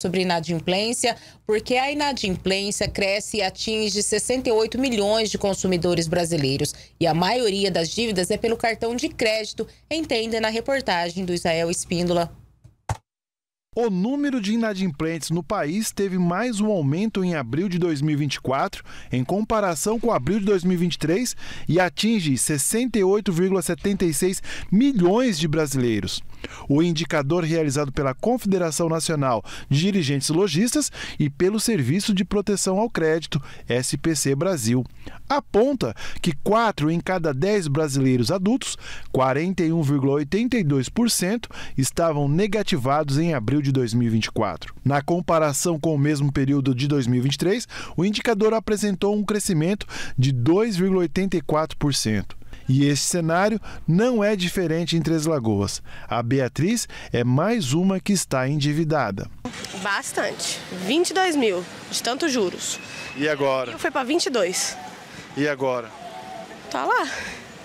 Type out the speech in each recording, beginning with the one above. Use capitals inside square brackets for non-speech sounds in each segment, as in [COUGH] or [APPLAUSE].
sobre inadimplência, porque a inadimplência cresce e atinge 68 milhões de consumidores brasileiros. E a maioria das dívidas é pelo cartão de crédito, entenda na reportagem do Israel Espíndola. O número de inadimplentes no país teve mais um aumento em abril de 2024, em comparação com abril de 2023, e atinge 68,76 milhões de brasileiros o indicador realizado pela Confederação Nacional de Dirigentes Logistas e pelo Serviço de Proteção ao Crédito, SPC Brasil, aponta que 4 em cada 10 brasileiros adultos, 41,82%, estavam negativados em abril de 2024. Na comparação com o mesmo período de 2023, o indicador apresentou um crescimento de 2,84%. E esse cenário não é diferente em Três Lagoas. A Beatriz é mais uma que está endividada. Bastante. 22 mil de tantos juros. E agora? foi para 22. E agora? Tá lá.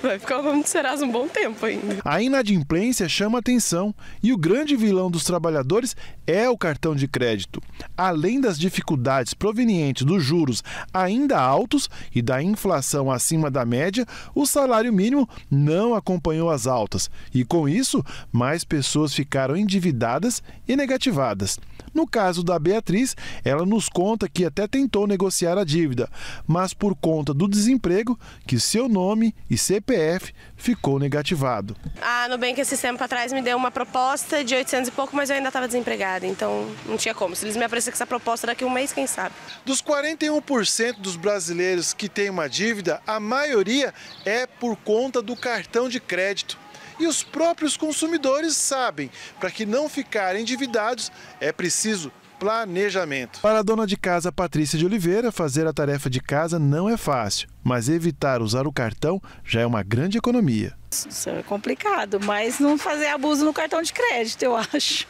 Vai ficar vamos de Serasa um bom tempo ainda. A inadimplência chama atenção e o grande vilão dos trabalhadores é o cartão de crédito. Além das dificuldades provenientes dos juros ainda altos e da inflação acima da média, o salário mínimo não acompanhou as altas e, com isso, mais pessoas ficaram endividadas e negativadas. No caso da Beatriz, ela nos conta que até tentou negociar a dívida, mas por conta do desemprego, que seu nome e CP CPF ficou negativado. A Nubank, esse tempo atrás, me deu uma proposta de 800 e pouco, mas eu ainda estava desempregada, então não tinha como. Se eles me apareceram com essa proposta daqui a um mês, quem sabe? Dos 41% dos brasileiros que têm uma dívida, a maioria é por conta do cartão de crédito e os próprios consumidores sabem. Para que não ficarem endividados, é preciso planejamento. Para a dona de casa Patrícia de Oliveira, fazer a tarefa de casa não é fácil, mas evitar usar o cartão já é uma grande economia. Isso é complicado, mas não fazer abuso no cartão de crédito, eu [LAUGHS] acho.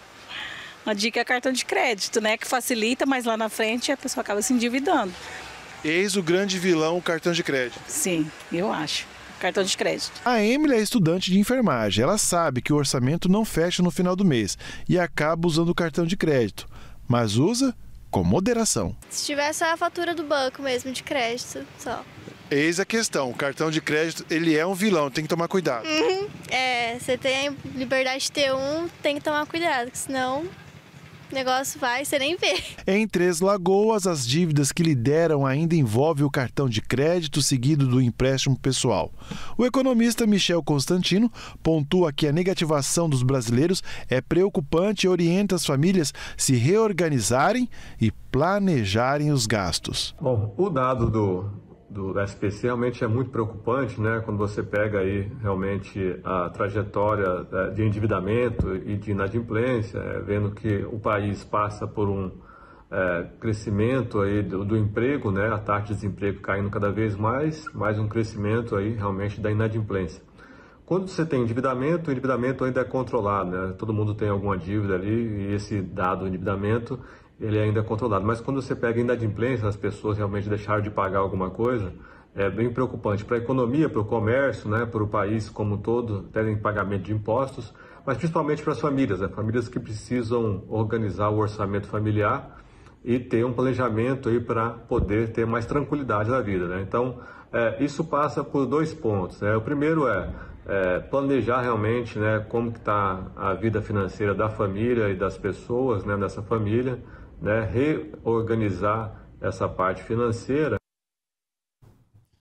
Uma dica é cartão de crédito, né? Que facilita, mas lá na frente a pessoa acaba se endividando. Eis o grande vilão, o cartão de crédito. Sim, eu acho cartão de crédito. A Emily é estudante de enfermagem. Ela sabe que o orçamento não fecha no final do mês e acaba usando o cartão de crédito mas usa com moderação. Se tiver só a fatura do banco mesmo de crédito, só. Eis a questão, o cartão de crédito, ele é um vilão, tem que tomar cuidado. Uhum. É, você tem a liberdade de ter um, tem que tomar cuidado, senão o negócio vai, você nem vê. Em Três Lagoas, as dívidas que lideram ainda envolvem o cartão de crédito seguido do empréstimo pessoal. O economista Michel Constantino pontua que a negativação dos brasileiros é preocupante e orienta as famílias se reorganizarem e planejarem os gastos. Bom, o dado do do SPC realmente é muito preocupante, né? Quando você pega aí realmente a trajetória é, de endividamento e de inadimplência, é, vendo que o país passa por um é, crescimento aí do, do, emprego, né? A taxa de desemprego caindo cada vez mais, mais um crescimento aí realmente da inadimplência. Quando você tem endividamento, o endividamento ainda é controlado, né? Todo mundo tem alguma dívida ali e esse dado endividamento ele é ainda é controlado. Mas quando você pega inadimplência, as pessoas realmente deixaram de pagar alguma coisa, é bem preocupante para a economia, para o comércio, né, para o país como um todo, terem pagamento de impostos, mas principalmente para as famílias, né, famílias que precisam organizar o orçamento familiar e ter um planejamento aí para poder ter mais tranquilidade na vida, né? Então, é, isso passa por dois pontos, né? O primeiro é, é planejar realmente, né, como que está a vida financeira da família e das pessoas, né, nessa família, né, reorganizar essa parte financeira